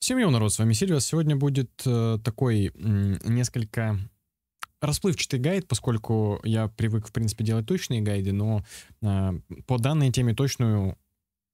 Всем йоу, народ, с вами Сильвас. Сегодня будет э, такой э, несколько расплывчатый гайд, поскольку я привык, в принципе, делать точные гайды, но э, по данной теме точную э,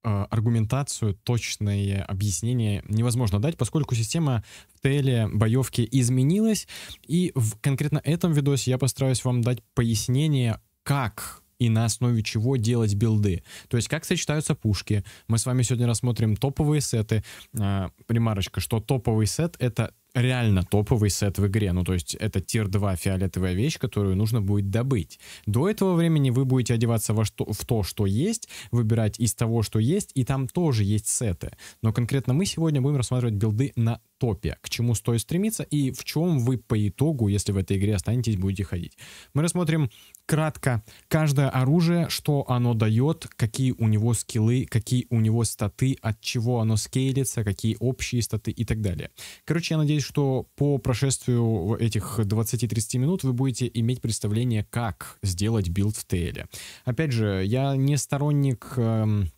аргументацию, точное объяснение невозможно дать, поскольку система в теле боевки изменилась, и в конкретно этом видосе я постараюсь вам дать пояснение, как и на основе чего делать билды. То есть как сочетаются пушки. Мы с вами сегодня рассмотрим топовые сеты. А, примарочка, что топовый сет — это реально топовый сет в игре. Ну, то есть это тир-2 фиолетовая вещь, которую нужно будет добыть. До этого времени вы будете одеваться во что, в то, что есть, выбирать из того, что есть, и там тоже есть сеты. Но конкретно мы сегодня будем рассматривать билды на топе, к чему стоит стремиться и в чем вы по итогу, если в этой игре останетесь, будете ходить. Мы рассмотрим Кратко, каждое оружие, что оно дает, какие у него скиллы, какие у него статы, от чего оно скейлится, какие общие статы и так далее. Короче, я надеюсь, что по прошествию этих 20-30 минут вы будете иметь представление, как сделать билд в Тейле. Опять же, я не сторонник... Эм,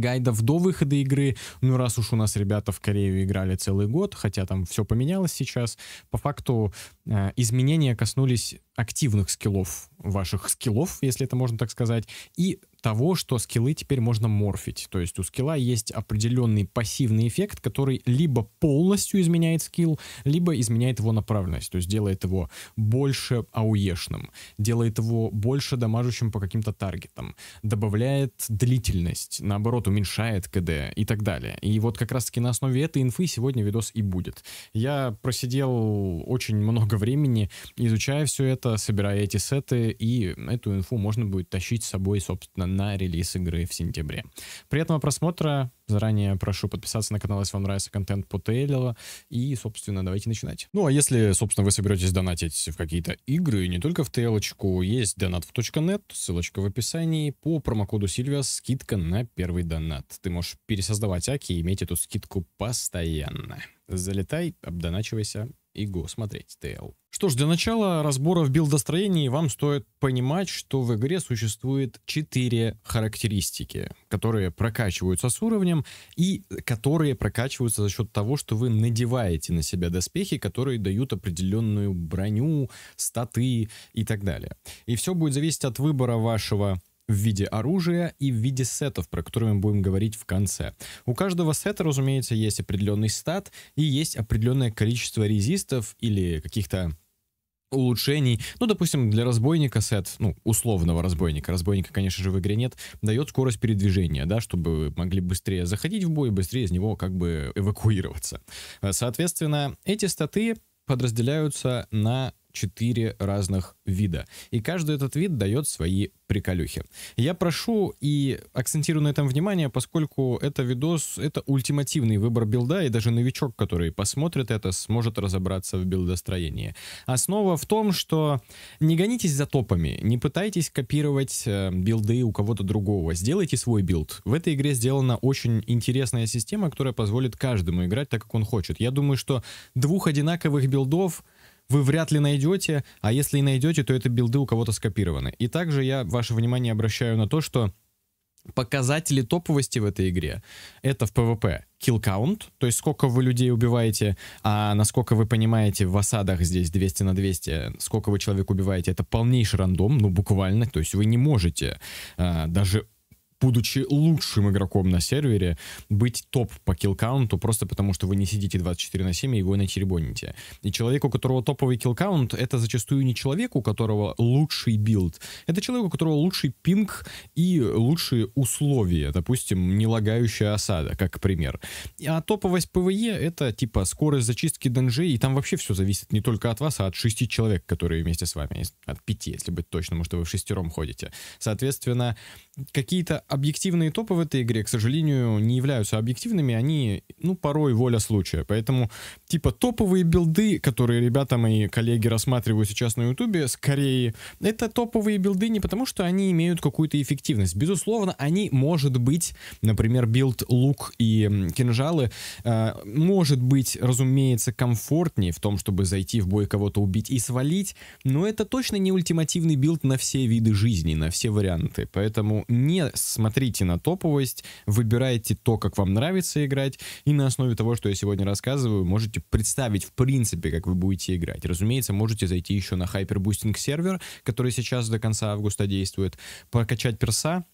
гайдов до выхода игры. Ну, раз уж у нас ребята в Корею играли целый год, хотя там все поменялось сейчас, по факту э, изменения коснулись активных скиллов, ваших скиллов, если это можно так сказать, и того, что скиллы теперь можно морфить. То есть у скилла есть определенный пассивный эффект, который либо полностью изменяет скилл, либо изменяет его направленность. То есть делает его больше ауешным, делает его больше дамажущим по каким-то таргетам, добавляет длительность, наоборот, уменьшает КД и так далее. И вот как раз-таки на основе этой инфы сегодня видос и будет. Я просидел очень много времени, изучая все это, собирая эти сеты, и эту инфу можно будет тащить с собой, собственно, на релиз игры в сентябре. Приятного просмотра. Заранее прошу подписаться на канал, если вам нравится контент по Тейлилу. И, собственно, давайте начинать. Ну, а если, собственно, вы соберетесь донатить в какие-то игры, не только в Тейлочку, есть донат в .нет, ссылочка в описании. По промокоду Сильвия скидка на первый донат. Ты можешь пересоздавать аки и иметь эту скидку постоянно. Залетай, обдоначивайся Иго смотреть ТЛ. Что ж, для начала разбора в билдостроении вам стоит понимать, что в игре существует 4 характеристики, которые прокачиваются с уровнем и которые прокачиваются за счет того, что вы надеваете на себя доспехи, которые дают определенную броню, статы и так далее. И все будет зависеть от выбора вашего в виде оружия и в виде сетов, про которые мы будем говорить в конце. У каждого сета, разумеется, есть определенный стат и есть определенное количество резистов или каких-то улучшений. Ну, допустим, для разбойника сет, ну, условного разбойника, разбойника, конечно же, в игре нет, дает скорость передвижения, да, чтобы могли быстрее заходить в бой, и быстрее из него как бы эвакуироваться. Соответственно, эти статы подразделяются на четыре разных вида. И каждый этот вид дает свои приколюхи. Я прошу и акцентирую на этом внимание, поскольку это видос, это ультимативный выбор билда, и даже новичок, который посмотрит это, сможет разобраться в билдостроении. Основа в том, что не гонитесь за топами, не пытайтесь копировать э, билды у кого-то другого, сделайте свой билд. В этой игре сделана очень интересная система, которая позволит каждому играть так, как он хочет. Я думаю, что двух одинаковых билдов — вы вряд ли найдете, а если и найдете, то это билды у кого-то скопированы. И также я ваше внимание обращаю на то, что показатели топовости в этой игре — это в PvP kill count, то есть сколько вы людей убиваете, а насколько вы понимаете, в осадах здесь 200 на 200, сколько вы человек убиваете, это полнейший рандом, ну буквально, то есть вы не можете э, даже будучи лучшим игроком на сервере, быть топ по килкаунту, просто потому что вы не сидите 24 на 7 и его натеребоните. И человек, у которого топовый килкаунт, это зачастую не человек, у которого лучший билд, это человек, у которого лучший пинг и лучшие условия, допустим, не лагающая осада, как пример. А топовость ПВЕ — это типа скорость зачистки данжей, и там вообще все зависит не только от вас, а от шести человек, которые вместе с вами, от пяти, если быть точным, потому что вы в шестером ходите. Соответственно, какие-то объективные топы в этой игре, к сожалению, не являются объективными, они, ну, порой воля случая. Поэтому, типа, топовые билды, которые ребята мои, коллеги рассматривают сейчас на ютубе, скорее, это топовые билды не потому, что они имеют какую-то эффективность. Безусловно, они, может быть, например, билд лук и кинжалы, э, может быть, разумеется, комфортнее в том, чтобы зайти в бой кого-то убить и свалить, но это точно не ультимативный билд на все виды жизни, на все варианты. Поэтому не с смотрите на топовость, выбирайте то, как вам нравится играть, и на основе того, что я сегодня рассказываю, можете представить в принципе, как вы будете играть. Разумеется, можете зайти еще на Hyperboosting сервер, который сейчас до конца августа действует, прокачать перса,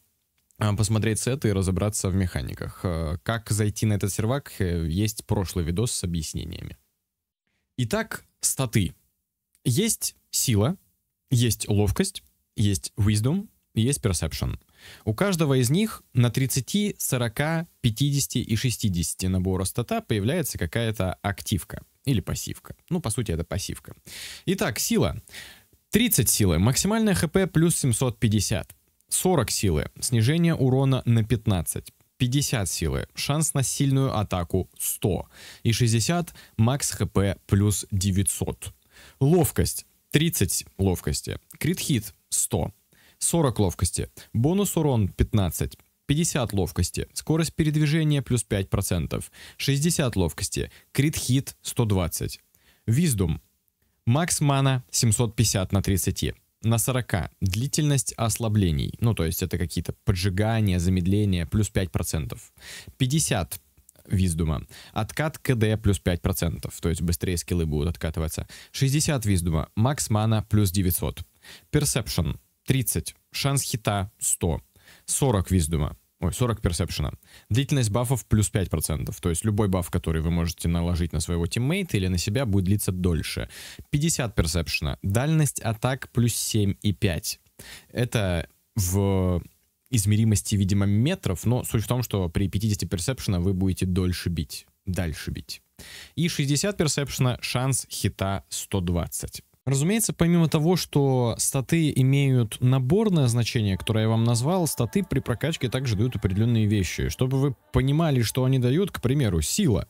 а, посмотреть сеты и разобраться в механиках. Э, как зайти на этот сервак, э, есть прошлый видос с объяснениями. Итак, статы. Есть сила, есть ловкость, есть wisdom, есть perception. У каждого из них на 30, 40, 50 и 60 набора стата появляется какая-то активка или пассивка. Ну, по сути, это пассивка. Итак, сила. 30 силы, максимальное хп плюс 750. 40 силы, снижение урона на 15. 50 силы, шанс на сильную атаку 100. И 60, макс хп плюс 900. Ловкость. 30 ловкости. Крит-хит 100. 40 ловкости. Бонус урон 15. 50 ловкости, скорость передвижения плюс 5%, 60 ловкости, крит-хит 120. Виздум. Макс мана 750 на 30 на 40. Длительность ослаблений. Ну, то есть это какие-то поджигания, замедления, плюс 5%. 50 виздума. Откат КД плюс 5%. То есть быстрее скиллы будут откатываться. 60 виздума. Макс мана плюс 900. Персепшн. 30. Шанс хита 100. 40 виздума. Ой, 40 персепшена. Длительность бафов плюс 5%. То есть любой баф, который вы можете наложить на своего тиммейта или на себя, будет длиться дольше. 50 персепшена. Дальность атак плюс 7 и 5. Это в измеримости, видимо, метров, но суть в том, что при 50 персепшена вы будете дольше бить, дальше бить. И 60 персепшена шанс хита 120. Разумеется, помимо того, что статы имеют наборное значение, которое я вам назвал, статы при прокачке также дают определенные вещи. Чтобы вы понимали, что они дают, к примеру, сила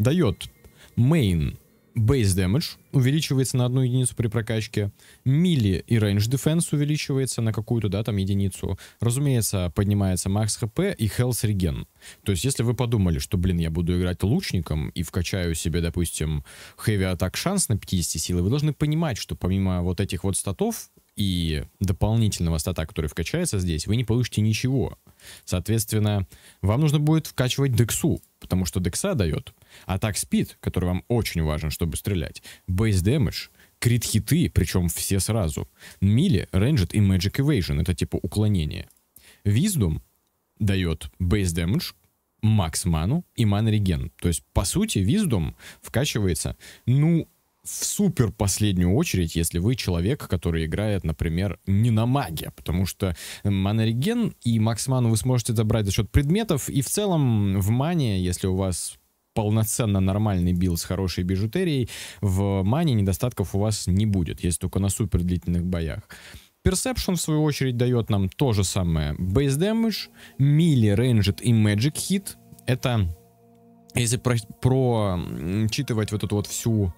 дает мейн Base Damage увеличивается на одну единицу при прокачке. Мили и Range Defense увеличивается на какую-то, да, там, единицу. Разумеется, поднимается макс ХП и Health Regen. То есть, если вы подумали, что, блин, я буду играть лучником и вкачаю себе, допустим, Heavy Attack шанс на 50 силы, вы должны понимать, что помимо вот этих вот статов и дополнительного стата, который вкачается здесь, вы не получите ничего. Соответственно, вам нужно будет вкачивать дексу, потому что декса дает а так спид, который вам очень важен, чтобы стрелять. Base damage, крит-хиты, причем все сразу. Мили, рейнджит и magic evasion, это типа уклонение. Виздум дает base damage, макс ману и ман реген. То есть, по сути, виздум вкачивается, ну, в супер последнюю очередь, если вы человек, который играет, например, не на маге, потому что манореген и максману вы сможете забрать за счет предметов, и в целом в мане, если у вас полноценно нормальный билд с хорошей бижутерией, в мане недостатков у вас не будет, если только на супер длительных боях. Perception, в свою очередь, дает нам то же самое. Base Damage, мили Ranged и Magic Hit. Это, если про, прочитывать вот эту вот всю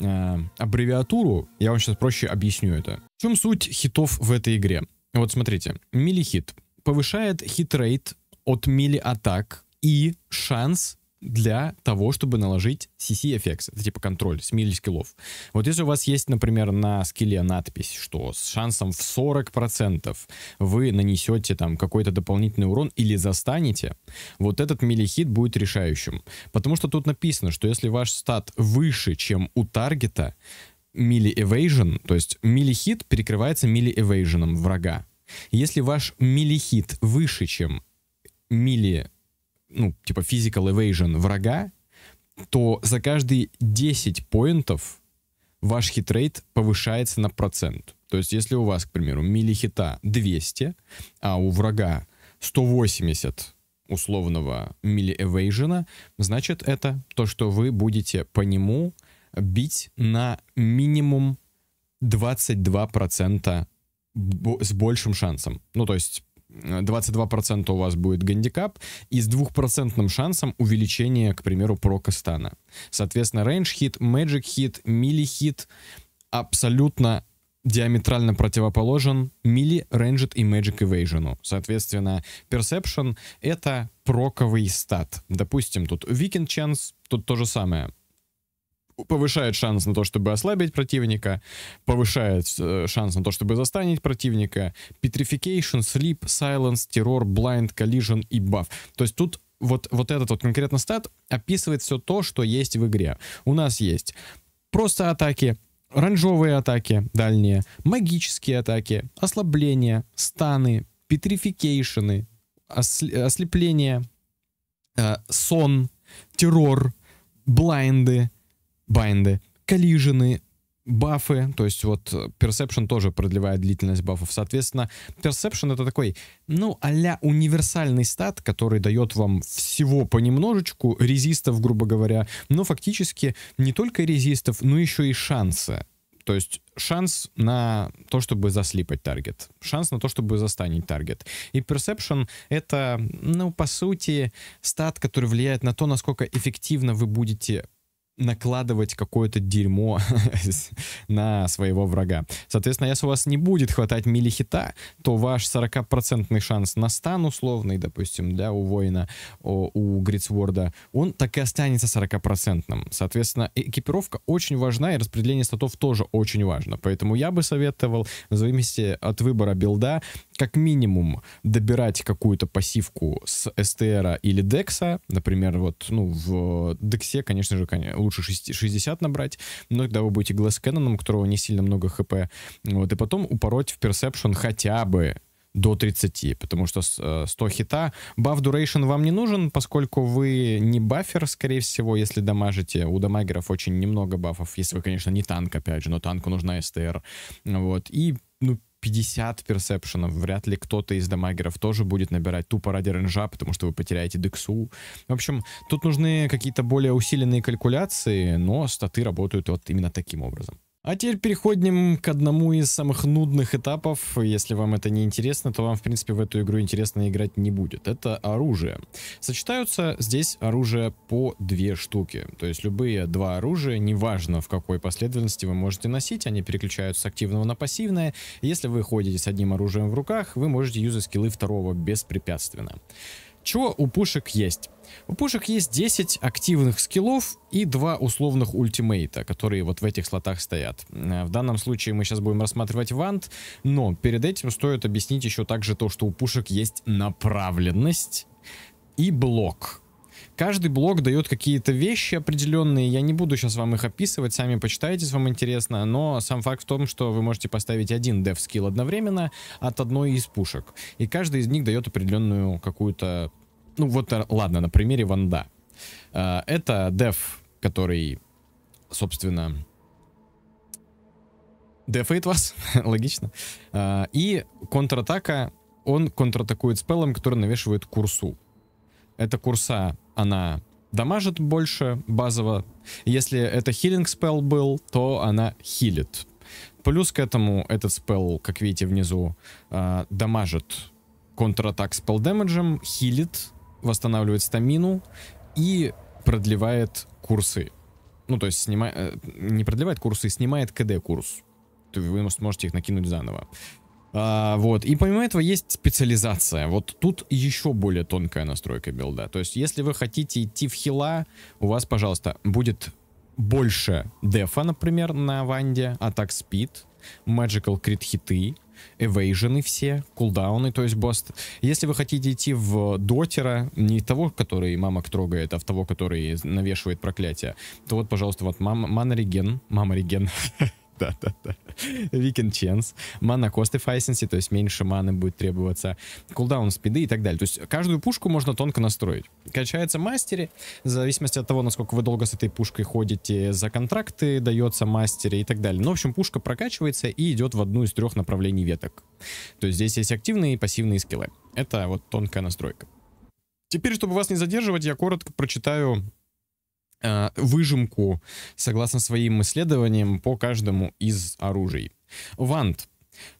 э, аббревиатуру, я вам сейчас проще объясню это. В чем суть хитов в этой игре? Вот смотрите, мили-хит повышает хит рейт от мили-атак и шанс для того, чтобы наложить CC-эффект. Это типа контроль, смели скиллов. Вот если у вас есть, например, на скилле надпись, что с шансом в 40% вы нанесете там какой-то дополнительный урон или застанете, вот этот милихит будет решающим. Потому что тут написано, что если ваш стат выше, чем у таргета, мили эвейжен, то есть милихит перекрывается мили-эвейженом врага. Если ваш милихит выше, чем мили ну, типа physical evasion врага, то за каждые 10 поинтов ваш хитрейт повышается на процент. То есть если у вас, к примеру, милихита 200, а у врага 180 условного мили-эвейжена, значит это то, что вы будете по нему бить на минимум 22% с большим шансом. Ну, то есть 22% у вас будет гандикап и с 2% шансом увеличения, к примеру, прока стана. Соответственно, range хит, magic хит, мили хит абсолютно диаметрально противоположен мили, рейнджит и magic evasion. Соответственно, perception — это проковый стат. Допустим, тут weekend chance, тут то же самое — повышает шанс на то, чтобы ослабить противника, повышает э, шанс на то, чтобы застанить противника, Petrification, Sleep, Silence, Terror, Blind, Collision и Buff. То есть тут вот, вот этот вот конкретно стат описывает все то, что есть в игре. У нас есть просто атаки, ранжовые атаки дальние, магические атаки, ослабления, станы, петрификейшены, ослепление, э, сон, террор, блайнды, байнды, коллижены, бафы, то есть вот Perception э, тоже продлевает длительность бафов. Соответственно, Perception это такой, ну, а универсальный стат, который дает вам всего понемножечку, резистов, грубо говоря, но фактически не только резистов, но еще и шансы. То есть шанс на то, чтобы заслипать таргет, шанс на то, чтобы застанить таргет. И Perception — это, ну, по сути, стат, который влияет на то, насколько эффективно вы будете накладывать какое-то дерьмо на своего врага. Соответственно, если у вас не будет хватать милихита, то ваш 40% шанс на стан условный, допустим, да, у воина, у Гритсворда, он так и останется 40%. Соответственно, экипировка очень важна, и распределение статов тоже очень важно. Поэтому я бы советовал, в зависимости от выбора билда, как минимум добирать какую-то пассивку с стр или декса, например, вот, ну, в дексе, конечно же, лучше 60 набрать, но когда вы будете Glass у которого не сильно много хп, вот, и потом упороть в Perception хотя бы до 30, потому что 100 э, хита. Баф Duration вам не нужен, поскольку вы не бафер, скорее всего, если дамажите. У дамагеров очень немного бафов, если вы, конечно, не танк, опять же, но танку нужна СТР. Вот, и ну, 50 персепшенов, вряд ли кто-то из дамагеров тоже будет набирать тупо ради ренжа, потому что вы потеряете дексу. В общем, тут нужны какие-то более усиленные калькуляции, но статы работают вот именно таким образом. А теперь переходим к одному из самых нудных этапов. Если вам это не интересно, то вам, в принципе, в эту игру интересно играть не будет. Это оружие. Сочетаются здесь оружие по две штуки. То есть любые два оружия, неважно в какой последовательности вы можете носить, они переключаются с активного на пассивное. Если вы ходите с одним оружием в руках, вы можете юзать скиллы второго беспрепятственно. Чего у пушек есть? У пушек есть 10 активных скиллов и 2 условных ультимейта, которые вот в этих слотах стоят. Э, в данном случае мы сейчас будем рассматривать вант, но перед этим стоит объяснить еще также то, что у пушек есть направленность и блок. Каждый блок дает какие-то вещи определенные. Я не буду сейчас вам их описывать, сами почитайте, если вам интересно. Но сам факт в том, что вы можете поставить один дев скилл одновременно от одной из пушек. И каждый из них дает определенную какую-то... Ну вот, э, ладно, на примере Ванда. Э, это деф, который, собственно, дефает вас, логично. Э, и контратака, он контратакует спеллом, который навешивает курсу. Это курса, она дамажит больше базово. Если это хилинг спел был, то она хилит. Плюс к этому этот спел, как видите внизу, э, дамажит контратак спел дэмэджем, хилит, восстанавливает стамину и продлевает курсы. Ну, то есть снимает, э, не продлевает курсы, снимает КД курс. Вы сможете их накинуть заново. А, вот. И помимо этого есть специализация. Вот тут еще более тонкая настройка билда. То есть, если вы хотите идти в хила, у вас, пожалуйста, будет больше дефа, например, на Ванде, атак спид, magical крит хиты, эвейжены все, кулдауны, то есть бост. Если вы хотите идти в дотера, не того, который мамок трогает, а в того, который навешивает проклятие, то вот, пожалуйста, вот мама, мана реген, мама реген. Да-да-да. Weekend Chance. Мана Cost Efficiency, то есть меньше маны будет требоваться. Кулдаун спиды и так далее. То есть каждую пушку можно тонко настроить. Качается мастере. В зависимости от того, насколько вы долго с этой пушкой ходите, за контракты дается мастере и так далее. Ну, в общем, пушка прокачивается и идет в одну из трех направлений веток. То есть здесь есть активные и пассивные скиллы. Это вот тонкая настройка. Теперь, чтобы вас не задерживать, я коротко прочитаю а, выжимку, согласно своим исследованиям, по каждому из оружий. Вант.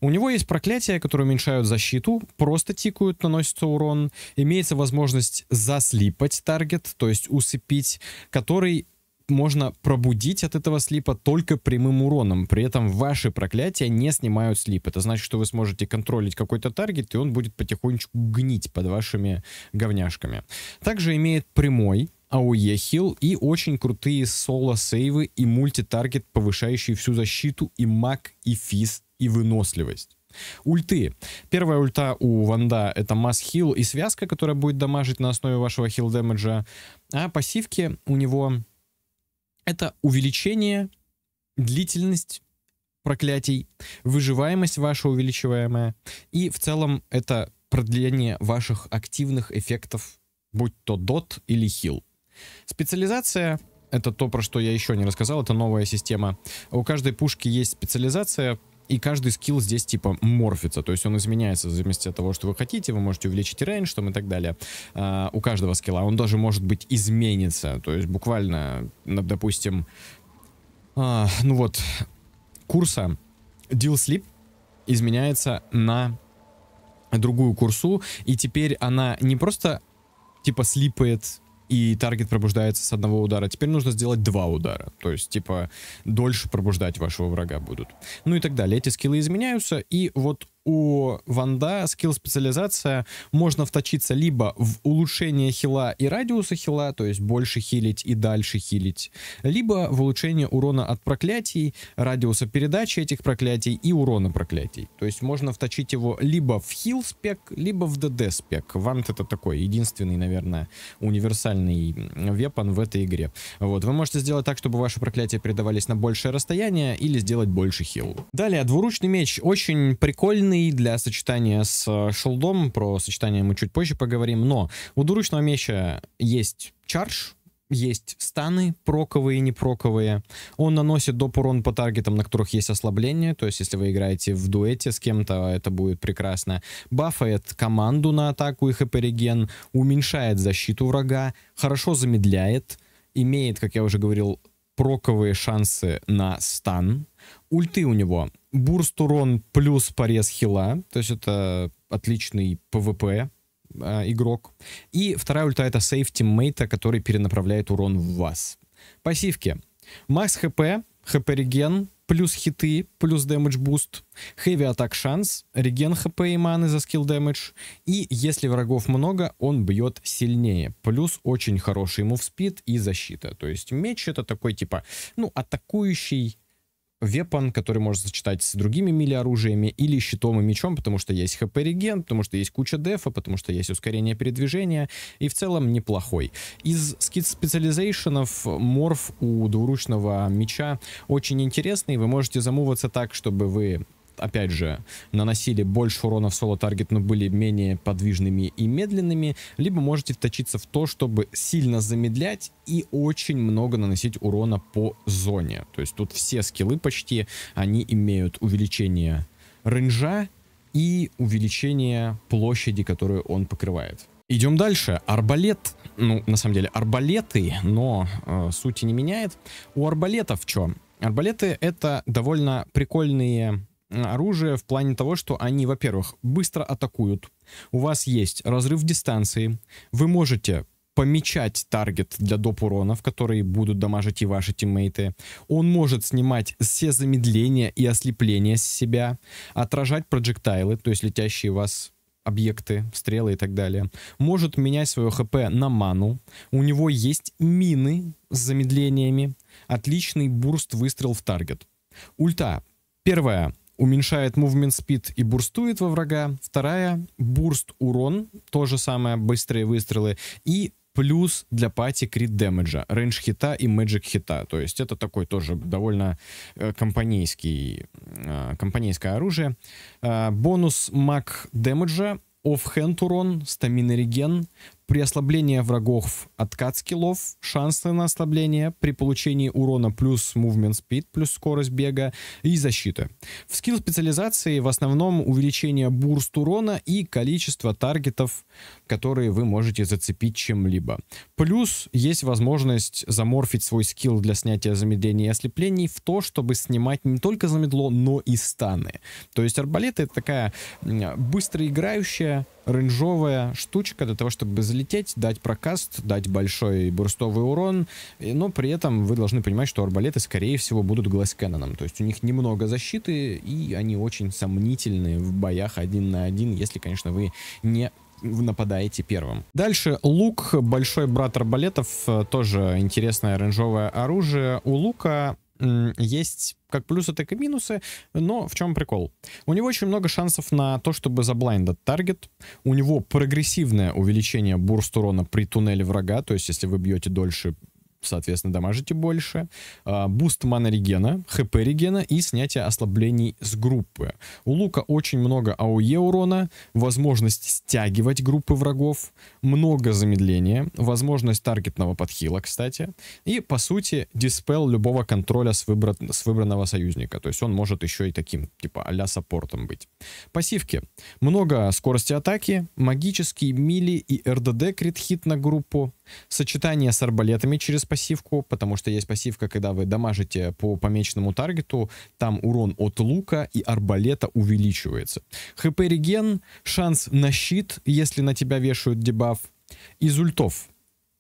У него есть проклятия, которые уменьшают защиту, просто тикают, наносится урон. Имеется возможность заслипать таргет, то есть усыпить, который можно пробудить от этого слипа только прямым уроном. При этом ваши проклятия не снимают слип. Это значит, что вы сможете контролить какой-то таргет, и он будет потихонечку гнить под вашими говняшками. Также имеет прямой АОЕ хил и очень крутые соло-сейвы и мультитаргет, повышающие всю защиту и маг, и физ, и выносливость. Ульты. Первая ульта у Ванда — это масс-хил и связка, которая будет дамажить на основе вашего хил-дэмэджа. А пассивки у него — это увеличение, длительность проклятий, выживаемость ваша увеличиваемая, и в целом это продление ваших активных эффектов, будь то дот или хил. Специализация — это то, про что я еще не рассказал, это новая система. У каждой пушки есть специализация, и каждый скилл здесь типа морфится, то есть он изменяется в зависимости от того, что вы хотите, вы можете увеличить рейндж там и так далее. А, у каждого скилла он даже может быть изменится, то есть буквально, допустим, а, ну вот, курса Deal Sleep изменяется на другую курсу, и теперь она не просто типа слипает и таргет пробуждается с одного удара. Теперь нужно сделать два удара. То есть, типа, дольше пробуждать вашего врага будут. Ну и так далее. Эти скиллы изменяются, и вот у Ванда скилл-специализация можно вточиться либо в улучшение хила и радиуса хила, то есть больше хилить и дальше хилить, либо в улучшение урона от проклятий, радиуса передачи этих проклятий и урона проклятий. То есть можно вточить его либо в хил-спек, либо в ДД-спек. Вант это такой единственный, наверное, универсальный вепан в этой игре. Вот, вы можете сделать так, чтобы ваши проклятия передавались на большее расстояние или сделать больше хил. Далее, двуручный меч очень прикольный активный для сочетания с э, шелдом. Про сочетание мы чуть позже поговорим. Но у двуручного меча есть чарж есть станы проковые и непроковые. Он наносит доп. урон по таргетам, на которых есть ослабление. То есть, если вы играете в дуэте с кем-то, это будет прекрасно. Бафает команду на атаку и хп реген. Уменьшает защиту врага. Хорошо замедляет. Имеет, как я уже говорил, проковые шансы на стан Ульты у него. Бурст урон плюс порез хила. То есть это отличный ПВП э, игрок. И вторая ульта это сейф тиммейта, который перенаправляет урон в вас. Пассивки. Макс ХП, ХП реген, плюс хиты, плюс дэмэдж буст, хэви атак шанс, реген хп и маны за скилл дэмэдж, и если врагов много, он бьет сильнее, плюс очень хороший спид и защита, то есть меч это такой типа, ну, атакующий вепон, который можно сочетать с другими мили-оружиями или щитом и мечом, потому что есть хп-реген, потому что есть куча дефа, потому что есть ускорение передвижения, и в целом неплохой. Из скид-специализейшенов морф у двуручного меча очень интересный, вы можете замуваться так, чтобы вы опять же, наносили больше урона в соло-таргет, но были менее подвижными и медленными, либо можете вточиться в то, чтобы сильно замедлять и очень много наносить урона по зоне. То есть тут все скиллы почти, они имеют увеличение ренжа и увеличение площади, которую он покрывает. Идем дальше. Арбалет, ну, на самом деле, арбалеты, но э, сути не меняет. У арбалетов что? Арбалеты это довольно прикольные оружие в плане того, что они, во-первых, быстро атакуют. У вас есть разрыв дистанции. Вы можете помечать таргет для доп. уронов, которые будут дамажить и ваши тиммейты. Он может снимать все замедления и ослепления с себя, отражать проджектайлы, то есть летящие вас объекты, стрелы и так далее. Может менять свое хп на ману. У него есть мины с замедлениями. Отличный бурст выстрел в таргет. Ульта. Первое уменьшает movement speed и бурстует во врага. Вторая — бурст урон, то же самое, быстрые выстрелы. И плюс для пати крит дэмэджа, рейндж хита и мэджик хита. То есть это такой тоже довольно э, компанейский, э, компанейское оружие. Э, бонус маг дэмэджа оффхенд урон, стамина реген, при ослаблении врагов откат скиллов, шансы на ослабление, при получении урона плюс movement speed, плюс скорость бега и защита. В скилл специализации в основном увеличение бурст урона и количество таргетов, которые вы можете зацепить чем-либо. Плюс есть возможность заморфить свой скилл для снятия замедления и ослеплений в то, чтобы снимать не только замедло, но и станы. То есть арбалеты это такая быстро играющая рейнджовая штучка для того, чтобы залететь, дать прокаст, дать большой бурстовый урон, но при этом вы должны понимать, что арбалеты, скорее всего, будут глаз-кэноном, то есть у них немного защиты, и они очень сомнительны в боях один на один, если, конечно, вы не нападаете первым. Дальше лук, большой брат арбалетов, э, тоже интересное рейнджовое оружие. У лука есть как плюсы, так и минусы, но в чем прикол? У него очень много шансов на то, чтобы заблайндать таргет, у него прогрессивное увеличение бурст урона при туннеле врага, то есть если вы бьете дольше, соответственно, дамажите больше. А, буст мана регена, хп регена и снятие ослаблений с группы. У Лука очень много АОЕ урона, возможность стягивать группы врагов, много замедления, возможность таргетного подхила, кстати, и, по сути, диспел любого контроля с, выбран... с выбранного союзника. То есть он может еще и таким, типа, а-ля саппортом быть. Пассивки. Много скорости атаки, магический, мили и РДД крит-хит на группу, сочетание с арбалетами через пассивку, потому что есть пассивка, когда вы дамажите по помеченному таргету, там урон от лука и арбалета увеличивается. ХП реген, шанс на щит, если на тебя вешают дебаф. Из ультов.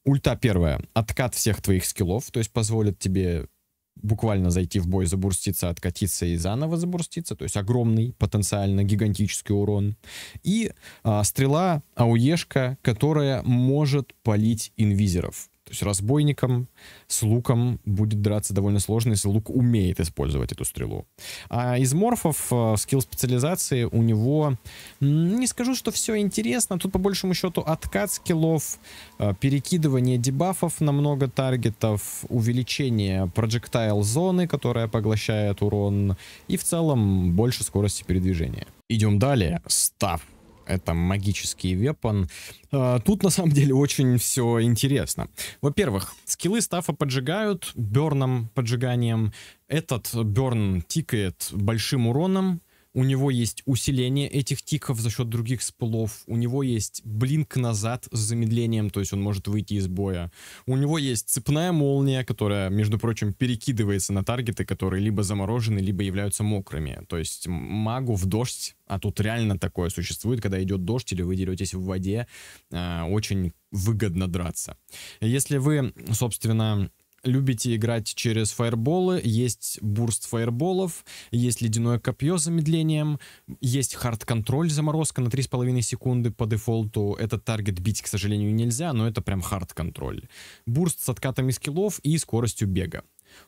Ульта первая. Откат всех твоих скиллов, то есть позволит тебе буквально зайти в бой, забурститься, откатиться и заново забурститься. То есть огромный, потенциально гигантический урон. И а, стрела АУЕшка, которая может палить инвизеров есть разбойником с луком будет драться довольно сложно, если лук умеет использовать эту стрелу. А из морфов э, скилл специализации у него... Не скажу, что все интересно. Тут по большему счету откат скиллов, э, перекидывание дебафов на много таргетов, увеличение projectile зоны, которая поглощает урон, и в целом больше скорости передвижения. Идем далее. Став это магический вепон. А, тут на самом деле очень все интересно. Во-первых, скиллы стафа поджигают берном, поджиганием. Этот берн тикает большим уроном, у него есть усиление этих тиков за счет других сплов. у него есть блинк назад с замедлением, то есть он может выйти из боя. У него есть цепная молния, которая, между прочим, перекидывается на таргеты, которые либо заморожены, либо являются мокрыми. То есть магу в дождь, а тут реально такое существует, когда идет дождь или вы деретесь в воде, э, очень выгодно драться. Если вы, собственно, любите играть через фаерболы, есть бурст фаерболов, есть ледяное копье с замедлением, есть хард-контроль заморозка на 3,5 секунды по дефолту. Этот таргет бить, к сожалению, нельзя, но это прям хард-контроль. Бурст с откатами скиллов и скоростью бега.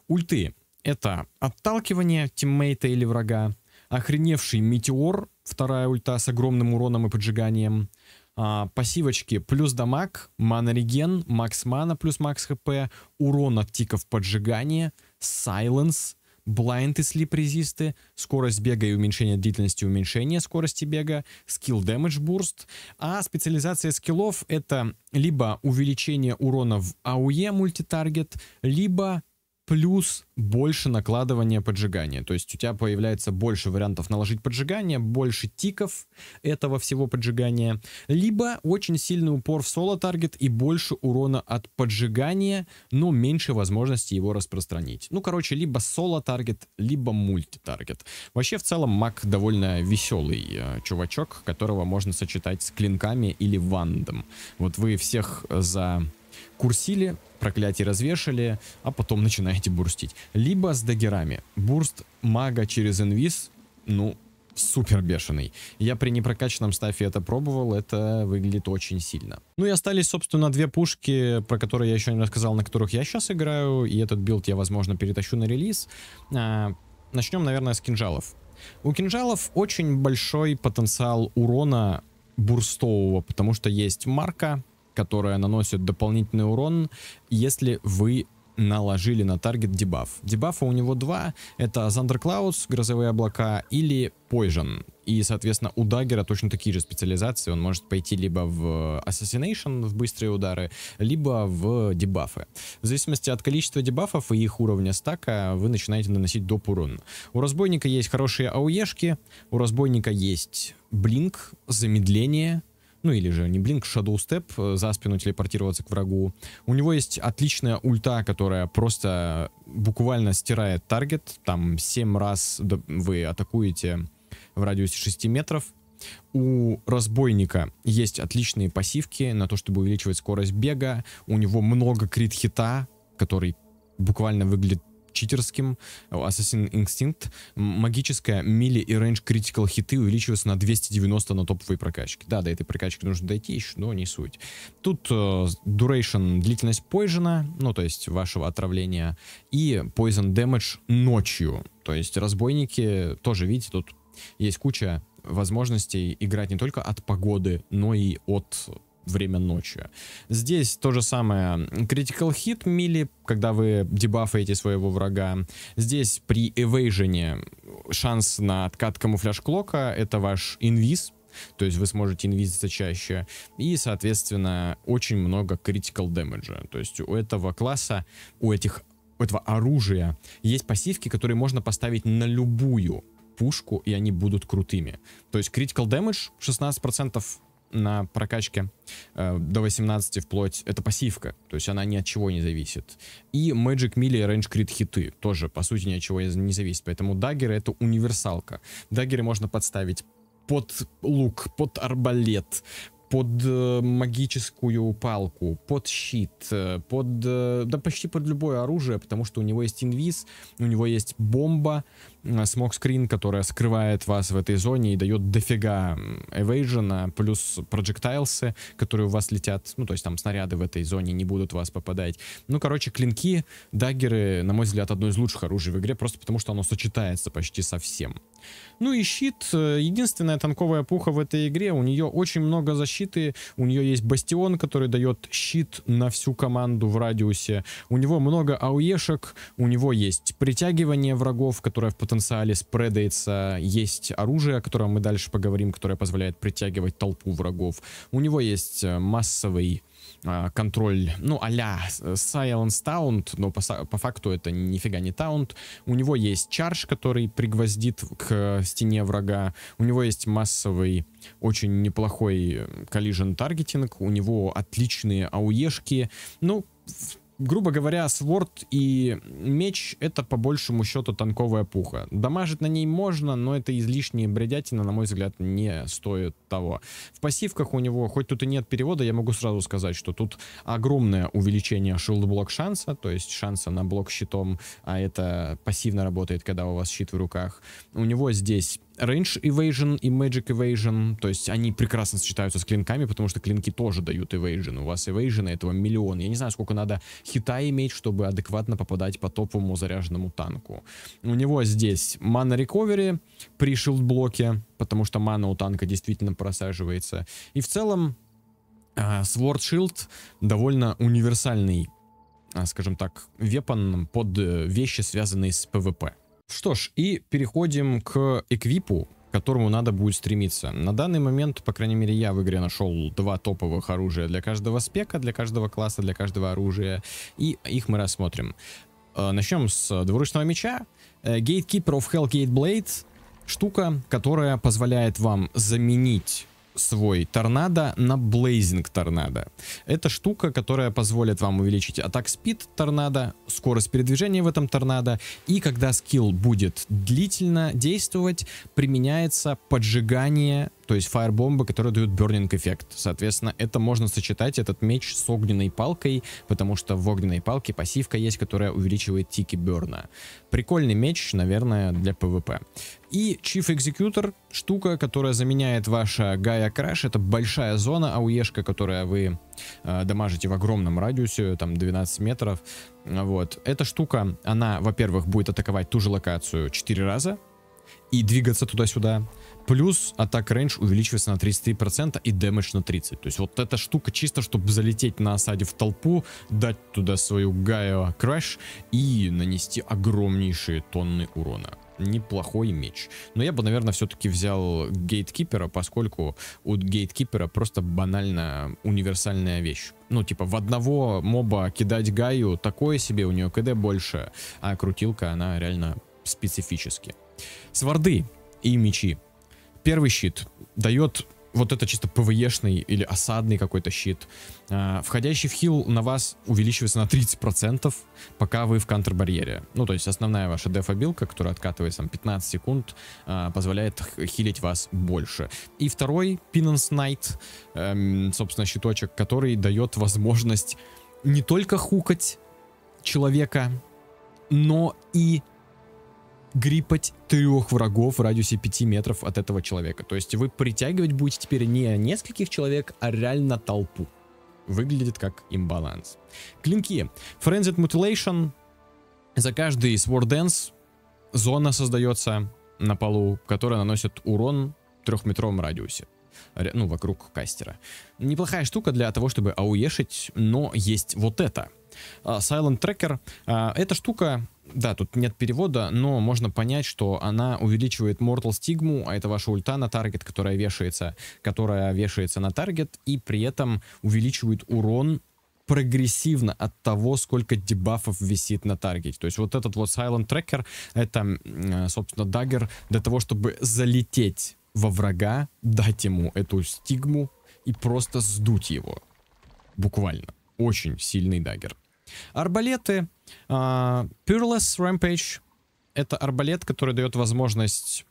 Ульты — это отталкивание тиммейта или врага, охреневший метеор, вторая ульта с огромным уроном и поджиганием, а, пассивочки плюс дамаг, манореген, макс мана плюс макс хп, урон от тиков поджигания, сайленс, блайнд и слип резисты, скорость бега и уменьшение длительности уменьшения скорости бега, скилл damage бурст. А специализация скиллов это либо увеличение урона в АУЕ мультитаргет, либо плюс больше накладывания поджигания. То есть у тебя появляется больше вариантов наложить поджигание, больше тиков этого всего поджигания. Либо очень сильный упор в соло-таргет и больше урона от поджигания, но меньше возможности его распространить. Ну, короче, либо соло-таргет, либо мульти-таргет. Вообще, в целом, маг довольно веселый э, чувачок, которого можно сочетать с клинками или вандом. Вот вы всех за курсили, проклятие развешали, а потом начинаете бурстить. Либо с дагерами. Бурст мага через инвиз, ну, супер бешеный. Я при непрокачанном стафе это пробовал, это выглядит очень сильно. Ну и остались, собственно, две пушки, про которые я еще не рассказал, на которых я сейчас играю, и этот билд я, возможно, перетащу на релиз. А, начнем, наверное, с кинжалов. У кинжалов очень большой потенциал урона бурстового, потому что есть марка, которая наносит дополнительный урон, если вы наложили на таргет дебаф. Дебафа у него два. Это Зандер Клаус, грозовые облака, или Пойжен. И, соответственно, у Даггера точно такие же специализации. Он может пойти либо в Assassination, в быстрые удары, либо в дебафы. В зависимости от количества дебафов и их уровня стака, вы начинаете наносить доп. урон. У разбойника есть хорошие ауешки, у разбойника есть блинк, замедление, ну или же не блинк, Shadow Step, э, за спину телепортироваться к врагу. У него есть отличная ульта, которая просто буквально стирает таргет, там 7 раз вы атакуете в радиусе 6 метров, у разбойника есть отличные пассивки на то, чтобы увеличивать скорость бега. У него много крит-хита, который буквально выглядит читерским. Э, Assassin Instinct. Магическая мили и рейндж критикал хиты увеличиваются на 290 на топовые прокачки. Да, до этой прокачки нужно дойти еще, но не суть. Тут э, duration, длительность пойжена, ну то есть вашего отравления, и poison damage ночью. То есть разбойники тоже, видите, тут есть куча возможностей играть не только от погоды, но и от время ночи. Здесь то же самое. Critical Hit мили, когда вы дебафаете своего врага. Здесь при эвейжене шанс на откат камуфляж клока — это ваш инвиз, то есть вы сможете инвизиться чаще. И, соответственно, очень много critical damage. То есть у этого класса, у этих у этого оружия есть пассивки, которые можно поставить на любую пушку, и они будут крутыми. То есть critical damage 16% на прокачке э, до 18 вплоть, это пассивка, то есть она ни от чего не зависит. И Magic Melee и Range Crit хиты тоже, по сути, ни от чего не зависит, поэтому даггеры это универсалка. Даггеры можно подставить под лук, под арбалет, под э, магическую палку, под щит, э, под, э, да почти под любое оружие, потому что у него есть инвиз, у него есть бомба, смокскрин, которая скрывает вас в этой зоне и дает дофига эвейджена, плюс проджектайлсы, которые у вас летят, ну, то есть там снаряды в этой зоне не будут вас попадать. Ну, короче, клинки, даггеры, на мой взгляд, одно из лучших оружий в игре, просто потому что оно сочетается почти со всем. Ну и щит, э, единственная танковая пуха в этой игре, у нее очень много защиты, у нее есть бастион, который дает щит на всю команду в радиусе, у него много ауешек, у него есть притягивание врагов, которое в потенциале потенциале спредается, есть оружие, о котором мы дальше поговорим, которое позволяет притягивать толпу врагов. У него есть э, массовый э, контроль, ну, а-ля э, Silence Taunt, но по, по факту это нифига не Taunt. У него есть чарж, который пригвоздит к стене врага. У него есть массовый, очень неплохой collision таргетинг. У него отличные ауешки. Ну, грубо говоря, сворд и меч — это по большему счету танковая пуха. Дамажить на ней можно, но это излишняя бредятина, на мой взгляд, не стоит того. В пассивках у него, хоть тут и нет перевода, я могу сразу сказать, что тут огромное увеличение шилдблок шанса, то есть шанса на блок щитом, а это пассивно работает, когда у вас щит в руках. У него здесь Range Evasion и Magic Evasion, то есть они прекрасно сочетаются с клинками, потому что клинки тоже дают Evasion. У вас Evasion этого миллион. Я не знаю, сколько надо хита иметь, чтобы адекватно попадать по топовому заряженному танку. У него здесь мана рековери при шилд-блоке, потому что мана у танка действительно просаживается. И в целом а, Sword Shield довольно универсальный, а, скажем так, вепан под э, вещи, связанные с ПВП. Что ж, и переходим к эквипу, к которому надо будет стремиться. На данный момент, по крайней мере, я в игре нашел два топовых оружия для каждого спека, для каждого класса, для каждого оружия, и их мы рассмотрим. Э, начнем с двуручного меча. Э, Gatekeeper of Hell Gateblade. Штука, которая позволяет вам заменить свой торнадо на Blazing торнадо. Это штука, которая позволит вам увеличить атак спид торнадо, скорость передвижения в этом торнадо, и когда скилл будет длительно действовать, применяется поджигание то есть фаербомба, которые дают burning эффект. Соответственно, это можно сочетать, этот меч с огненной палкой, потому что в огненной палке пассивка есть, которая увеличивает тики берна. Прикольный меч, наверное, для PvP. И Chief Executor, штука, которая заменяет ваша гая краш. это большая зона ауешка, которая вы э, дамажите в огромном радиусе, там 12 метров, вот. Эта штука, она, во-первых, будет атаковать ту же локацию 4 раза и двигаться туда-сюда, Плюс атак рейндж увеличивается на 33% и дэмэдж на 30%. То есть вот эта штука чисто, чтобы залететь на осаде в толпу, дать туда свою Гайо Крэш и нанести огромнейшие тонны урона неплохой меч. Но я бы, наверное, все-таки взял гейткипера, поскольку у гейткипера просто банально универсальная вещь. Ну, типа, в одного моба кидать Гаю такое себе, у нее КД больше, а крутилка, она реально специфически. Сварды и мечи первый щит дает вот это чисто ПВЕшный или осадный какой-то щит. А, входящий в хил на вас увеличивается на 30%, пока вы в кантр Ну, то есть основная ваша дефобилка, которая откатывается там 15 секунд, а, позволяет хилить вас больше. И второй, Pinance Knight, эм, собственно, щиточек, который дает возможность не только хукать человека, но и грипать трех врагов в радиусе 5 метров от этого человека. То есть вы притягивать будете теперь не нескольких человек, а реально толпу. Выглядит как имбаланс. Клинки. Frenzied Mutilation. За каждый Sword Dance зона создается на полу, которая наносит урон в трехметровом радиусе ну, вокруг кастера. Неплохая штука для того, чтобы ауешить, но есть вот это. Э, Silent Tracker. Э, эта штука да, тут нет перевода, но можно понять, что она увеличивает Mortal Stigma, а это ваша ульта на таргет, которая вешается, которая вешается на таргет, и при этом увеличивает урон прогрессивно от того, сколько дебафов висит на таргете. То есть вот этот вот Silent Tracker, это, э, собственно, дагер для того, чтобы залететь во врага, дать ему эту стигму и просто сдуть его. Буквально. Очень сильный дагер. Арбалеты. Uh, Peerless Rampage. Это арбалет, который дает возможность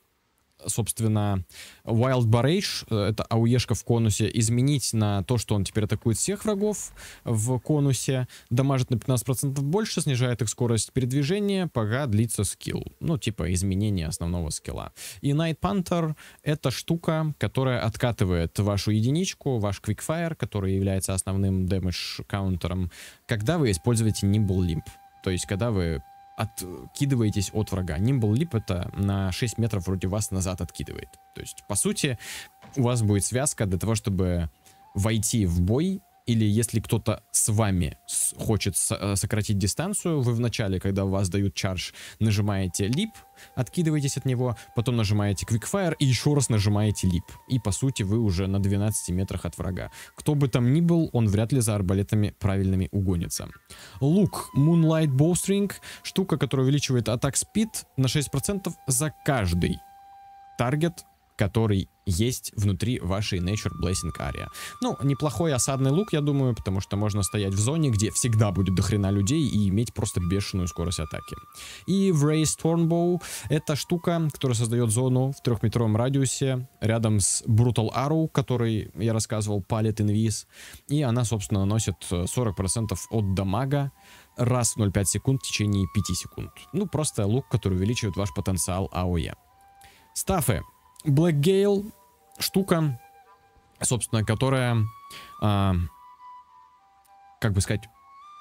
собственно, Wild Barrage, э, это ауешка в конусе, изменить на то, что он теперь атакует всех врагов в конусе, дамажит на 15% больше, снижает их скорость передвижения, пока длится скилл. Ну, типа изменение основного скилла. И Night Panther — это штука, которая откатывает вашу единичку, ваш Quickfire, который является основным дэмэдж-каунтером, когда вы используете Nimble Limp. То есть, когда вы откидываетесь от врага. Нимбл Лип это на 6 метров вроде вас назад откидывает. То есть, по сути, у вас будет связка для того, чтобы войти в бой или если кто-то с вами хочет э, сократить дистанцию, вы вначале, когда вас дают чардж, нажимаете лип, откидываетесь от него, потом нажимаете quickfire и еще раз нажимаете лип. И по сути вы уже на 12 метрах от врага. Кто бы там ни был, он вряд ли за арбалетами правильными угонится. Лук Moonlight Bowstring, штука, которая увеличивает атак спид на 6% за каждый таргет который есть внутри вашей Nature Blessing Area. Ну, неплохой осадный лук, я думаю, потому что можно стоять в зоне, где всегда будет дохрена людей и иметь просто бешеную скорость атаки. И в Ray Stormbow это штука, которая создает зону в трехметровом радиусе рядом с Brutal Arrow, который я рассказывал, палит инвиз. И она, собственно, наносит 40% э, от дамага раз в 0,5 секунд в течение 5 секунд. Ну, просто лук, который увеличивает ваш потенциал АОЕ. E. Стафы. Black Gale штука, собственно, которая, э, как бы сказать,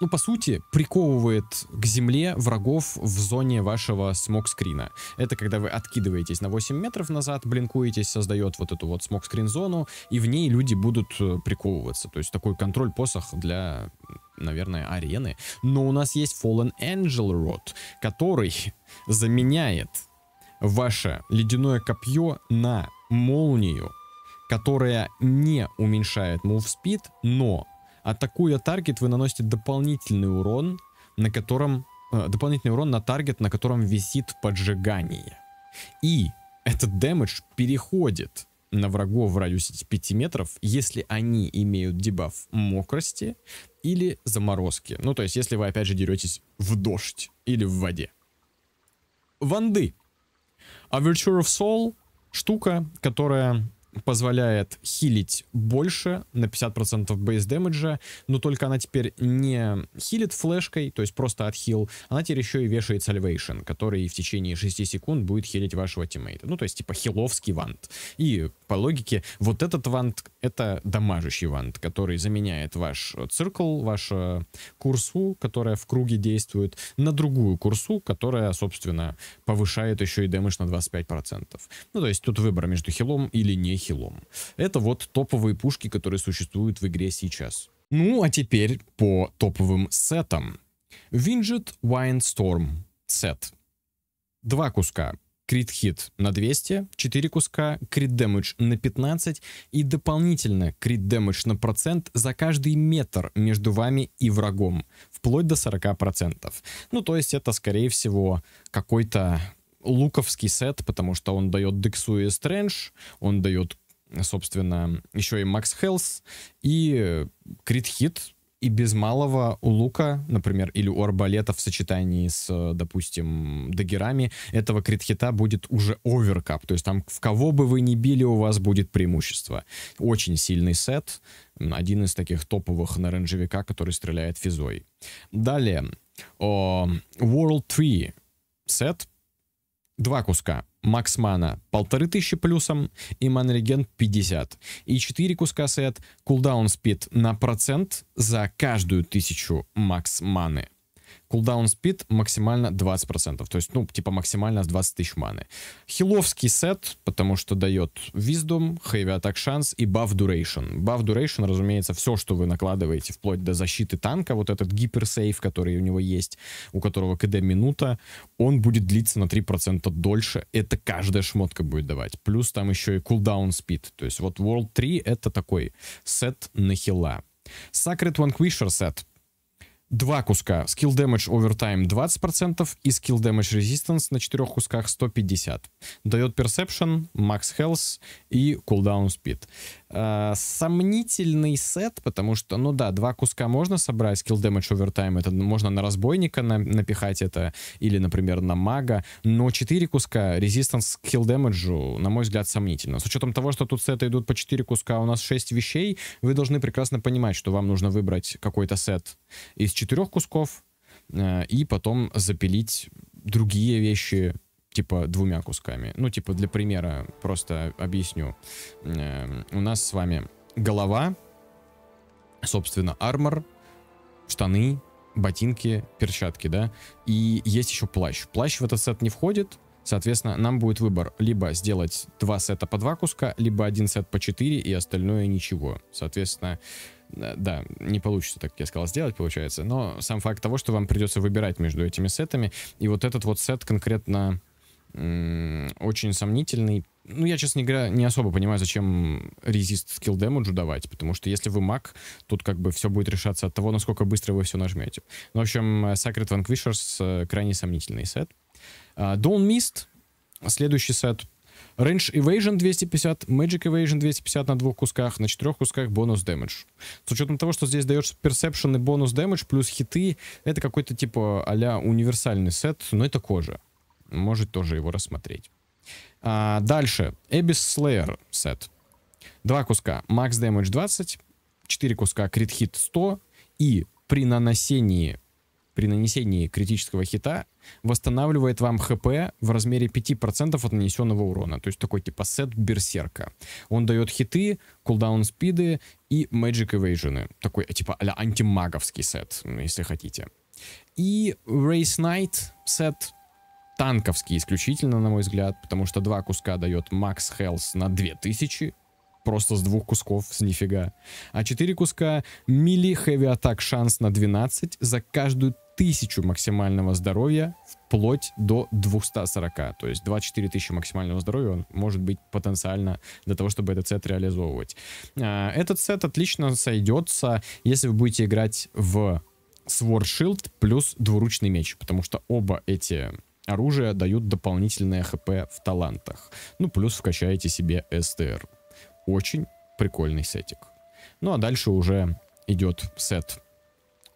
ну, по сути, приковывает к земле врагов в зоне вашего смокскрина. Это когда вы откидываетесь на 8 метров назад, блинкуетесь, создает вот эту вот смокскрин зону, и в ней люди будут э, приковываться. То есть такой контроль-посох для, наверное, арены. Но у нас есть Fallen Angel Rod, который заменяет ваше ледяное копье на молнию, которая не уменьшает move speed, но атакуя таргет, вы наносите дополнительный урон, на котором э, дополнительный урон на таргет, на котором висит поджигание. И этот дэмэдж переходит на врагов в радиусе 5 метров, если они имеют дебаф мокрости или заморозки. Ну, то есть, если вы, опять же, деретесь в дождь или в воде. Ванды. Overture of Soul штука, которая позволяет хилить больше на 50% бейс дэмэджа, но только она теперь не хилит флешкой, то есть просто отхил, она теперь еще и вешает сальвейшн, который в течение 6 секунд будет хилить вашего тиммейта. Ну, то есть типа хиловский вант. И по логике, вот этот вант — это дамажащий вант, который заменяет ваш циркл, вашу э, курсу, которая в круге действует, на другую курсу, которая, собственно, повышает еще и дэмэдж на 25%. Ну, то есть тут выбор между хилом или не Хилом. Это вот топовые пушки, которые существуют в игре сейчас. Ну, а теперь по топовым сетам. Винджет Вайнсторм сет. Два куска. Крит хит на 200, 4 куска, крит дэмэдж на 15 и дополнительно крит дэмэдж на процент за каждый метр между вами и врагом, вплоть до 40%. Ну, то есть это, скорее всего, какой-то луковский сет, потому что он дает Дексу и Стрэндж, он дает, собственно, еще и Макс Хелс, и э, Крит Хит, и без малого у лука, например, или у арбалета в сочетании с, э, допустим, дагерами, этого критхита будет уже оверкап. То есть там в кого бы вы ни били, у вас будет преимущество. Очень сильный сет. Один из таких топовых на ренджевика, который стреляет физой. Далее. World 3 сет два куска. Максмана полторы тысячи плюсом и Манреген 50. И 4 куска сет. Кулдаун спид на процент за каждую тысячу максманы. Кулдаун спид максимально 20%. То есть, ну, типа максимально с 20 тысяч маны. Хиловский сет, потому что дает виздом, хэви атак Шанс и баф Duration. Баф Duration, разумеется, все, что вы накладываете, вплоть до защиты танка, вот этот гиперсейф, который у него есть, у которого КД минута, он будет длиться на 3% дольше. Это каждая шмотка будет давать. Плюс там еще и кулдаун спид. То есть вот World 3 это такой сет на хила. Sacred Vanquisher сет два куска. Skill Damage Overtime 20% и Skill Damage Resistance на четырех кусках 150. Дает Perception, Max Health и Cooldown Speed. Э, сомнительный сет, потому что, ну да, два куска можно собрать, Skill Damage Overtime, это можно на разбойника на, напихать это, или, например, на мага, но четыре куска Resistance Skill Damage, на мой взгляд, сомнительно. С учетом того, что тут сеты идут по четыре куска, у нас шесть вещей, вы должны прекрасно понимать, что вам нужно выбрать какой-то сет из 4 четырех кусков э, и потом запилить другие вещи типа двумя кусками. Ну, типа для примера просто объясню. Эм, у нас с вами голова, собственно, армор, штаны, ботинки, перчатки, да, и есть еще плащ. Плащ в этот сет не входит, соответственно, нам будет выбор либо сделать два сета по два куска, либо один сет по четыре и остальное ничего. Соответственно, Э, да, не получится, так как я сказал, сделать, получается. Но сам факт того, что вам придется выбирать между этими сетами. И вот этот вот сет конкретно очень сомнительный. Ну, я, честно говоря, не особо понимаю, зачем резист скилл демеджу давать, потому что если вы маг, тут как бы все будет решаться от того, насколько быстро вы все нажмете. Ну, в общем, э, Sacred Vanquishers э, крайне сомнительный сет. Dawn Mist, следующий сет, Range Evasion 250, Magic Evasion 250 на двух кусках, на четырех кусках бонус дэмэдж. С учетом того, что здесь дается персепшн и бонус дэмэдж плюс хиты, это какой-то типа а универсальный сет, но это кожа. Может тоже его рассмотреть. А, дальше. Abyss Slayer сет. Два куска. макс Damage 20, четыре куска крит-хит 100 и при наносении при нанесении критического хита восстанавливает вам хп в размере 5% от нанесенного урона. То есть такой типа сет берсерка. Он дает хиты, кулдаун спиды и magic evasion. Такой типа а антимаговский сет, ну, если хотите. И Race Knight сет танковский исключительно, на мой взгляд, потому что два куска дает макс хелс на 2000, просто с двух кусков, с нифига. А 4 куска мили хэви атак шанс на 12 за каждую тысячу максимального здоровья вплоть до 240. То есть 24 тысячи максимального здоровья он может быть потенциально для того, чтобы этот сет реализовывать. А, этот сет отлично сойдется, если вы будете играть в Sword Shield плюс двуручный меч, потому что оба эти оружия дают дополнительное хп в талантах. Ну, плюс вкачаете себе СТР. Очень прикольный сетик. Ну а дальше уже идет сет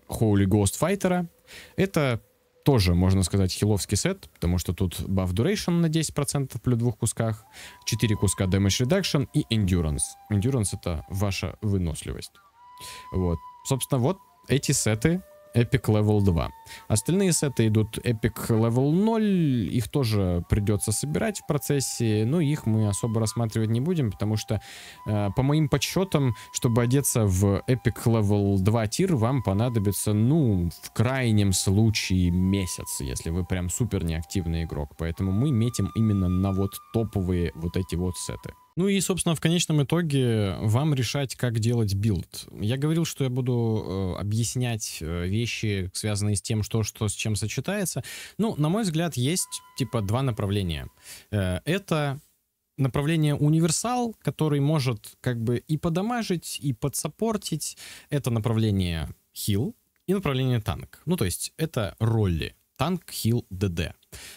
Holy Ghost Fighter. Это тоже, можно сказать, хиловский сет, потому что тут баф duration на 10% плюс двух кусках, 4 куска damage reduction и endurance. Endurance это ваша выносливость. Вот. Собственно, вот эти сеты Эпик Level 2. Остальные сеты идут эпик Level 0, их тоже придется собирать в процессе, но ну, их мы особо рассматривать не будем, потому что э, по моим подсчетам, чтобы одеться в эпик Level 2 тир, вам понадобится, ну, в крайнем случае месяц, если вы прям супер неактивный игрок, поэтому мы метим именно на вот топовые вот эти вот сеты. Ну и, собственно, в конечном итоге вам решать, как делать билд. Я говорил, что я буду э, объяснять э, вещи, связанные с тем, что, что с чем сочетается. Ну, на мой взгляд, есть типа два направления. Э, это направление универсал, который может как бы и подамажить, и подсаппортить. Это направление хил и направление танк. Ну, то есть это ролли Танк, хил, ДД.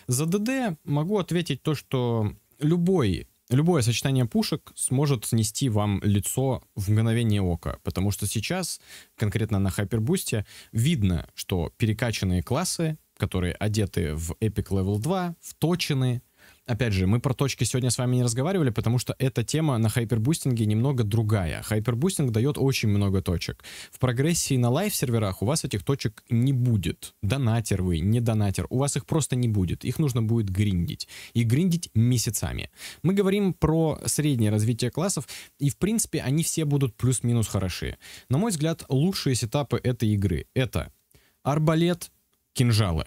За ДД могу ответить то, что любой любое сочетание пушек сможет снести вам лицо в мгновение ока, потому что сейчас, конкретно на хайпербусте, видно, что перекачанные классы, которые одеты в Epic Level 2, вточены, опять же, мы про точки сегодня с вами не разговаривали, потому что эта тема на хайпербустинге немного другая. Хайпербустинг дает очень много точек. В прогрессии на лайв-серверах у вас этих точек не будет. Донатер вы, не донатер. У вас их просто не будет. Их нужно будет гриндить. И гриндить месяцами. Мы говорим про среднее развитие классов, и в принципе они все будут плюс-минус хороши. На мой взгляд, лучшие сетапы этой игры — это арбалет, кинжалы.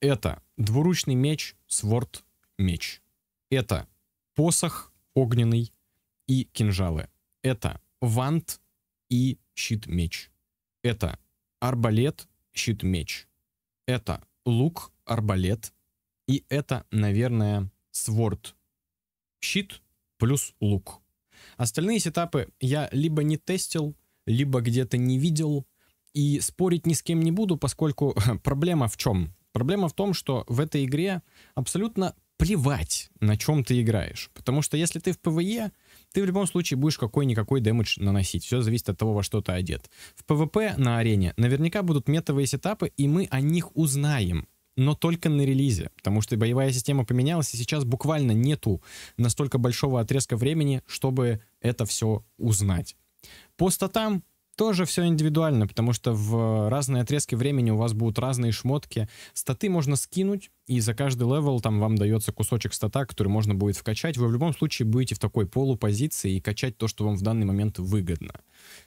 Это двуручный меч, сворд, меч. Это посох огненный и кинжалы. Это вант и щит-меч. Это арбалет, щит-меч. Это лук, арбалет. И это, наверное, сворд. Щит плюс лук. Остальные сетапы я либо не тестил, либо где-то не видел. И спорить ни с кем не буду, поскольку проблема в чем? Проблема в том, что в этой игре абсолютно плевать, на чем ты играешь. Потому что если ты в ПВЕ, ты в любом случае будешь какой-никакой дэмэдж наносить. Все зависит от того, во что ты одет. В ПВП на арене наверняка будут метовые сетапы, и мы о них узнаем но только на релизе, потому что боевая система поменялась, и сейчас буквально нету настолько большого отрезка времени, чтобы это все узнать. По статам тоже все индивидуально, потому что в разные отрезки времени у вас будут разные шмотки. Статы можно скинуть, и за каждый левел там вам дается кусочек стата, который можно будет вкачать. Вы в любом случае будете в такой полупозиции и качать то, что вам в данный момент выгодно.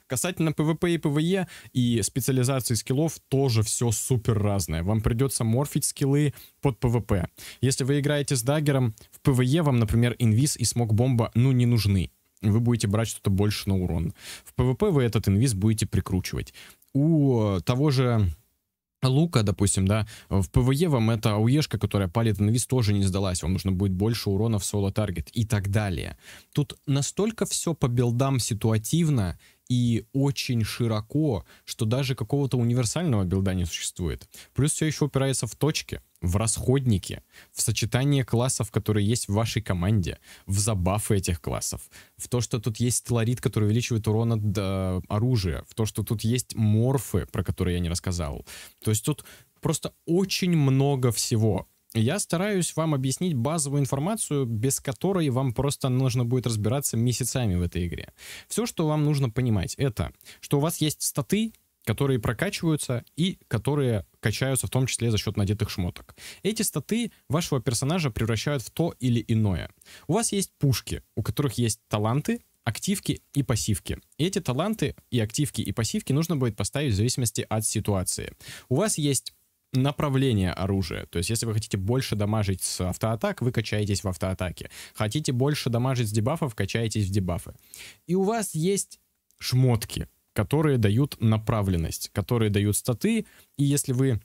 Касательно PvP и PvE и специализации скиллов тоже все супер разное. Вам придется морфить скиллы под PvP. Если вы играете с даггером, в PvE вам, например, инвиз и смог бомба ну не нужны вы будете брать что-то больше на урон. В ПВП вы этот инвиз будете прикручивать. У э, того же лука, допустим, да, в ПВЕ вам эта уешка которая палит инвиз, тоже не сдалась. Вам нужно будет больше урона в соло-таргет и так далее. Тут настолько все по билдам ситуативно, и очень широко, что даже какого-то универсального билда не существует. Плюс все еще упирается в точки, в расходники, в сочетание классов, которые есть в вашей команде, в забафы этих классов, в то, что тут есть ларит, который увеличивает урон от э, оружия, в то, что тут есть морфы, про которые я не рассказал. То есть тут просто очень много всего. Я стараюсь вам объяснить базовую информацию, без которой вам просто нужно будет разбираться месяцами в этой игре. Все, что вам нужно понимать, это, что у вас есть статы, которые прокачиваются и которые качаются в том числе за счет надетых шмоток. Эти статы вашего персонажа превращают в то или иное. У вас есть пушки, у которых есть таланты, активки и пассивки. Эти таланты и активки и пассивки нужно будет поставить в зависимости от ситуации. У вас есть направление оружия. То есть, если вы хотите больше дамажить с автоатак, вы качаетесь в автоатаке. Хотите больше дамажить с дебафов, качаетесь в дебафы. И у вас есть шмотки, которые дают направленность, которые дают статы. И если вы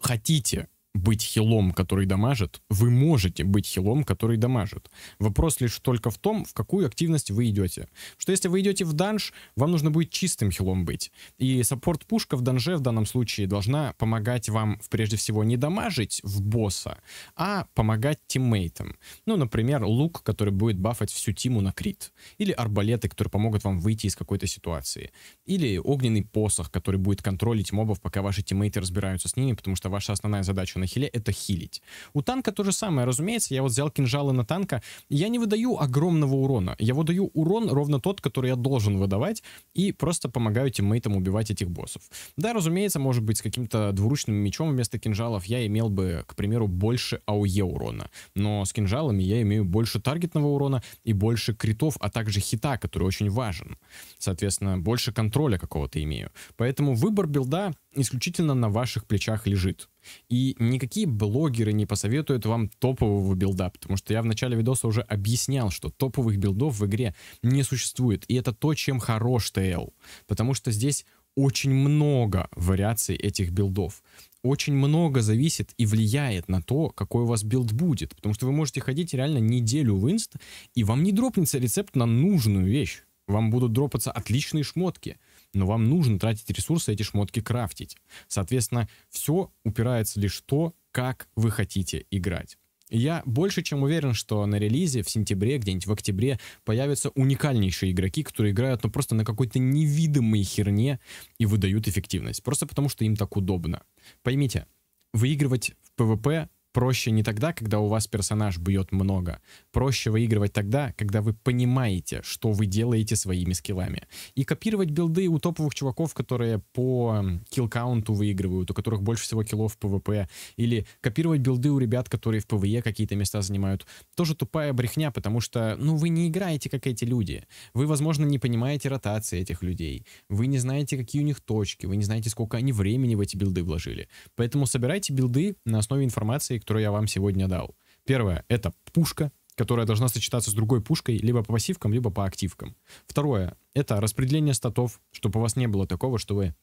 хотите быть хилом, который дамажит, вы можете быть хилом, который дамажит. Вопрос лишь только в том, в какую активность вы идете. Что если вы идете в данж, вам нужно будет чистым хилом быть. И саппорт-пушка в данже в данном случае должна помогать вам прежде всего не дамажить в босса, а помогать тиммейтам. Ну, например, лук, который будет бафать всю тиму на крит. Или арбалеты, которые помогут вам выйти из какой-то ситуации. Или огненный посох, который будет контролить мобов, пока ваши тиммейты разбираются с ними, потому что ваша основная задача на на хиле, это хилить. У танка то же самое, разумеется. Я вот взял кинжалы на танка. Я не выдаю огромного урона. Я выдаю урон ровно тот, который я должен выдавать, и просто помогаю тиммейтам убивать этих боссов. Да, разумеется, может быть, с каким-то двуручным мечом вместо кинжалов я имел бы, к примеру, больше АОЕ урона. Но с кинжалами я имею больше таргетного урона и больше критов, а также хита, который очень важен. Соответственно, больше контроля какого-то имею. Поэтому выбор билда исключительно на ваших плечах лежит. И никакие блогеры не посоветуют вам топового билда, потому что я в начале видоса уже объяснял, что топовых билдов в игре не существует. И это то, чем хорош ТЛ. Потому что здесь очень много вариаций этих билдов. Очень много зависит и влияет на то, какой у вас билд будет. Потому что вы можете ходить реально неделю в инст, и вам не дропнется рецепт на нужную вещь. Вам будут дропаться отличные шмотки — но вам нужно тратить ресурсы эти шмотки крафтить. Соответственно, все упирается лишь в то, как вы хотите играть. Я больше чем уверен, что на релизе в сентябре, где-нибудь в октябре появятся уникальнейшие игроки, которые играют ну, просто на какой-то невидимой херне и выдают эффективность. Просто потому, что им так удобно. Поймите, выигрывать в PvP проще не тогда, когда у вас персонаж бьет много. Проще выигрывать тогда, когда вы понимаете, что вы делаете своими скиллами. И копировать билды у топовых чуваков, которые по килл-каунту выигрывают, у которых больше всего киллов в ПВП. Или копировать билды у ребят, которые в ПВЕ какие-то места занимают. Тоже тупая брехня, потому что, ну, вы не играете, как эти люди. Вы, возможно, не понимаете ротации этих людей. Вы не знаете, какие у них точки. Вы не знаете, сколько они времени в эти билды вложили. Поэтому собирайте билды на основе информации, которую я вам сегодня дал. Первое — это пушка, которая должна сочетаться с другой пушкой либо по пассивкам, либо по активкам. Второе — это распределение статов, чтобы у вас не было такого, что вы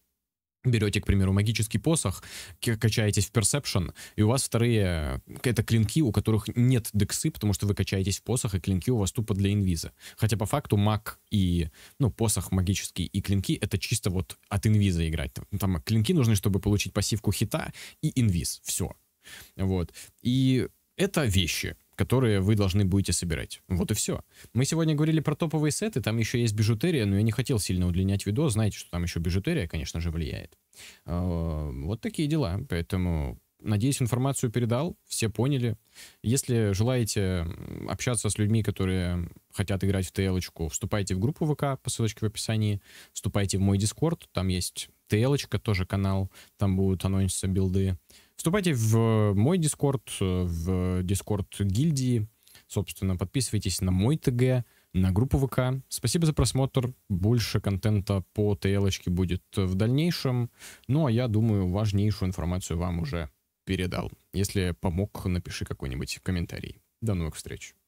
берете, к примеру, магический посох, качаетесь в персепшн, и у вас вторые э, — это клинки, у которых нет дексы, потому что вы качаетесь в посох, и клинки у вас тупо для инвиза. Хотя по факту маг и, ну, посох магический и клинки — это чисто вот от инвиза играть. там клинки нужны, чтобы получить пассивку хита и инвиз. Все. Вот. И это вещи которые вы должны будете собирать. Вот и все. Мы сегодня говорили про топовые сеты, там еще есть бижутерия, но я не хотел сильно удлинять видео знаете, что там еще бижутерия, конечно же, влияет. А, вот такие дела, поэтому Надеюсь, информацию передал, все поняли. Если желаете общаться с людьми, которые хотят играть в ТЛ, вступайте в группу ВК по ссылочке в описании, вступайте в мой Дискорд, там есть ТЛ, тоже канал, там будут анонсы билды. Вступайте в мой Дискорд, э, в Дискорд гильдии. Собственно, подписывайтесь на мой ТГ, на группу ВК. Спасибо за просмотр. Больше контента по тл будет в дальнейшем. Ну, а я думаю, важнейшую информацию вам уже передал. Если помог, напиши какой-нибудь комментарий. До новых встреч.